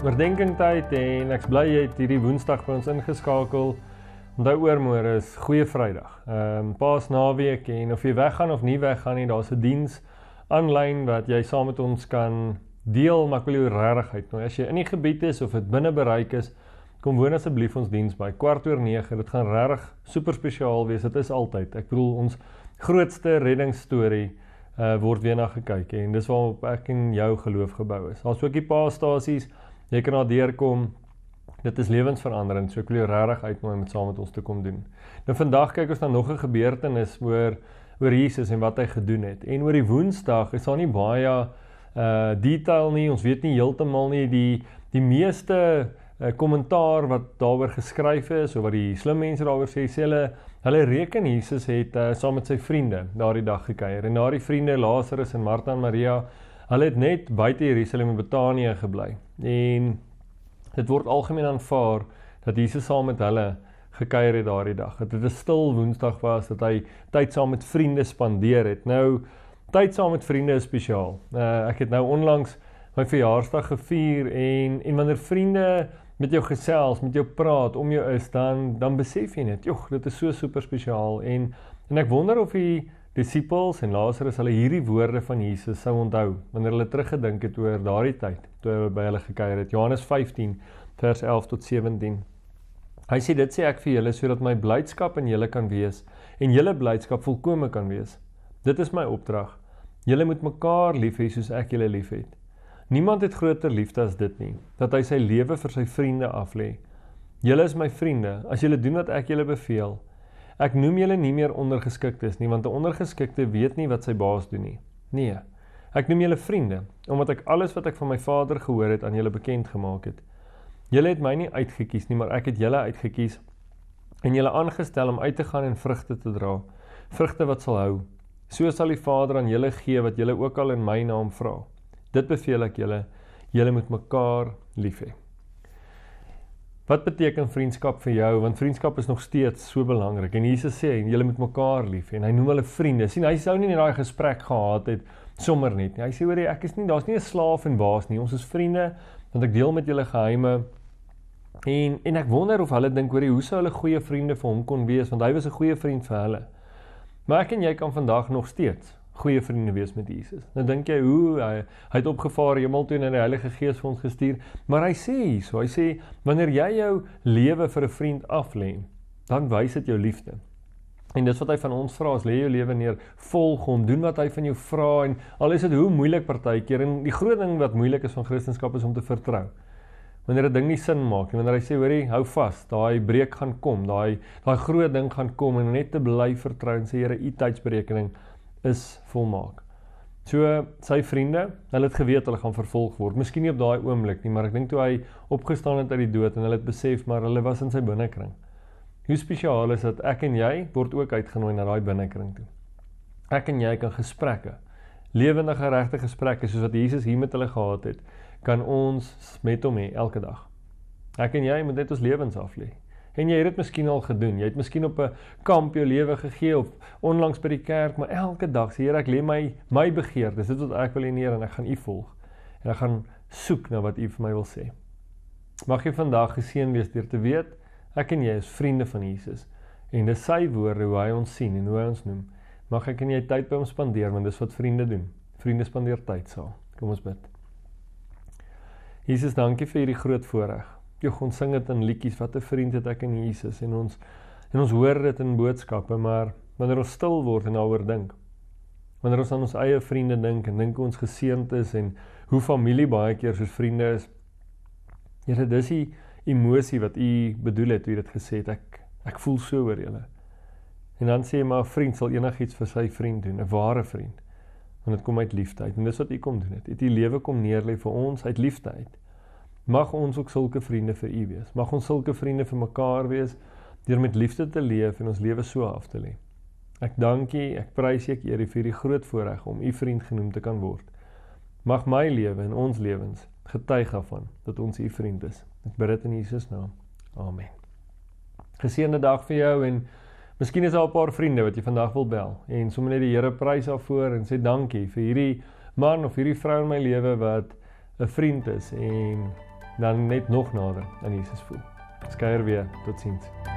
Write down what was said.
oordenkingtyd en ek's bly jy het hierdie Woensdag by ons ingeskakel. Onthou oormôre is Goeie Vrydag. Ehm um, Paasnaweek en of jy weggaan of nie weggaan nie, daar's 'n diens aanlyn wat jy saam met ons kan deel, maar ek wil jou regtig uitnooi as jy in die gebied is of dit binne bereik is, kom woon asseblief ons diens by kwart oor 9. Dit gaan regtig super spesiaal wees. Dit is altyd. Ek bedoel ons grootste reddingsstorie uh, word weer na gekyk en dis waar ek en jou geloof gebou is. Daar's ook die paastasies jy kan daar deurkom. Dit is lewensveranderend. So ek wil jou regtig uitnooi om saam met ons te kom doen. Nou vandag kyk ons dan nog 'n gebeurtenis oor oor Jesus en wat hy gedoen het. En oor die Woensdag is daar nie baie uh detail nie. Ons weet nie heeltemal nie die die meeste uh, kommentaar uh, wat daaroor geskryf is of wat die slim mense daaroor sê, sê hulle hulle reken Jesus het uh, saam met sy vriende daardie dag gekuier. En daardie vriende Lazarus en Martha en Maria Hulle het net buite Jerusalem en Betanië gebly. En dit word algemeen aanvaar dat Jesus saam met hulle gekuier het daardie dag. Dat dit 'n stil Woensdag was dat hy tyd saam met vriende spandeer het. Nou tyd saam met vriende is spesiaal. Uh, ek het nou onlangs my verjaarsdag gevier en en wanneer vriende met jou gesels, met jou praat, om jou is dan dan besef jy net, jogg, dit is so super spesiaal en en ek wonder of jy disippels en Lazarus hulle hierdie woorde van Jesus sou onthou wanneer hulle teruggedink het oor daardie tyd toe hy by hulle gekuier het. Johannes 15 vers 11 tot 17. Hy sê dit sê ek vir julle sodat my blydskap in julle kan wees en julle blydskap volkome kan wees. Dit is my opdrag. Julle moet mekaar lief hê soos ek julle liefhet. Niemand het groter liefde as dit nie, dat hy sy lewe vir sy vriende aflê. Julle is my vriende as julle doen wat ek julle beveel. Ek noem julle nie meer ondergeskiktes nie, want 'n ondergeskikte weet nie wat sy baas doen nie. Nee, ek noem julle vriende, omdat ek alles wat ek van my Vader gehoor het aan julle bekend gemaak het. Julle het my nie uitget kies nie, maar ek het julle uitget kies en julle aangestel om uit te gaan en vrugte te dra, vrugte wat sal hou. So sal die Vader aan julle gee wat julle ook al in my naam vra. Dit beveel ek julle, julle moet mekaar lief hê. Wat beteken vriendskap vir jou? Want vriendskap is nog steeds so belangrik. En Jesus sê, "En julle moet mekaar lief hê." En hy noem hulle vriende. sien, hy sou nie net daai gesprek gehad het sommer net nie. Hy sê, "Hoor jy, ek is nie daar's nie 'n slaaf en baas nie. Ons is vriende want ek deel met julle geheime." En en ek wonder of hulle dink, hoor jy, hoe sou hulle goeie vriende vir hom kon wees want hy was 'n goeie vriend vir hulle. Maar ek en jy kan vandag nog steeds goeie vriende wees met Jesus. Nou dink jy hoe hy hy het opgevaar hemel toe en die Heilige Gees vir ons gestuur, maar hy sê hierso, hy sê wanneer jy jou lewe vir 'n vriend aflê, dan wys dit jou liefde. En dis wat hy van ons vra, as lê jou lewe neer, volg hom, doen wat hy van jou vra en al is dit hoe moeilik partykeer en die groot ding wat moeilik is van Christendom is om te vertrou. Wanneer 'n ding nie sin maak nie, wanneer hy sê hoorie, hou vas, daai breek gaan kom, daai daai groot ding gaan kom en net te bly vertrou en sê Here, u tydsberekening is volmaak. So sy vriende, hulle het geweet hulle gaan vervolg word. Miskien nie op daai oomblik nie, maar ek dink toe hy opgestaan het uit die dood en hulle het besef maar hulle was in sy binnekring. Hoe spesiaal is dit ek en jy word ook uitgenooi na daai binnekring toe. Ek en jy kan gesprekke, lewendige regte gesprekke soos wat Jesus hier met hulle gehad het, kan ons met hom hê elke dag. Ek en jy moet net ons lewens aflê. En jy het dit miskien al gedoen. Jy het miskien op 'n kamp jou lewe gegee of onlangs by die kerk, maar elke dag sê Here, ek lê my my begeertes, dit wat ek wil hê en ek gaan U volg. En ek gaan soek na wat U vir my wil sê. Mag jy vandag geseën wees deur te weet ek en jy is vriende van Jesus en dis sy woorde hoe hy ons sien en hoe hy ons noem. Mag ek en jy tyd by hom spandeer want dis wat vriende doen. Vriende spandeer tyd saam. Kom ons bid. Jesus, dankie vir hierdie groot voorreg Jy gaan sing dit in liedjies wat 'n vriend het ek in Jesus en ons en ons hoor dit in boodskappe, maar wanneer ons stil word en daaroor dink. Wanneer ons aan ons eie vriende dink en dink ons geseënd is en hoe familie baie keer soos vriende is. Here, dis die emosie wat u bedoel het toe u dit gesê het. Ek ek voel so oor julle. En dan sê jy maar 'n vriend sal enigiets vir sy vriend doen, 'n ware vriend. Want dit kom uit liefde uit. En dis wat u kom doen dit. Het u lewe kom neerlê vir ons uit liefde uit. Mag ons ook sulke vriende vir u wees. Mag ons sulke vriende vir mekaar wees deur met liefde te leef en ons lewe so af te lê. Ek dank U, ek prys U, ek eer U vir die groot voorreg om U vriend genoem te kan word. Mag my lewe en ons lewens getuig daarvan dat ons U vriend is. Ek bid dit in Jesus naam. Amen. Geseënde dag vir jou en miskien is daar 'n paar vriende wat jy vandag wil bel en sommer net die Here prys daarvoor en sê dankie vir hierdie man of hierdie vrou in my lewe wat 'n vriend is en dan net nog nader aan Jesus voel. Skeuier weer, totsiens.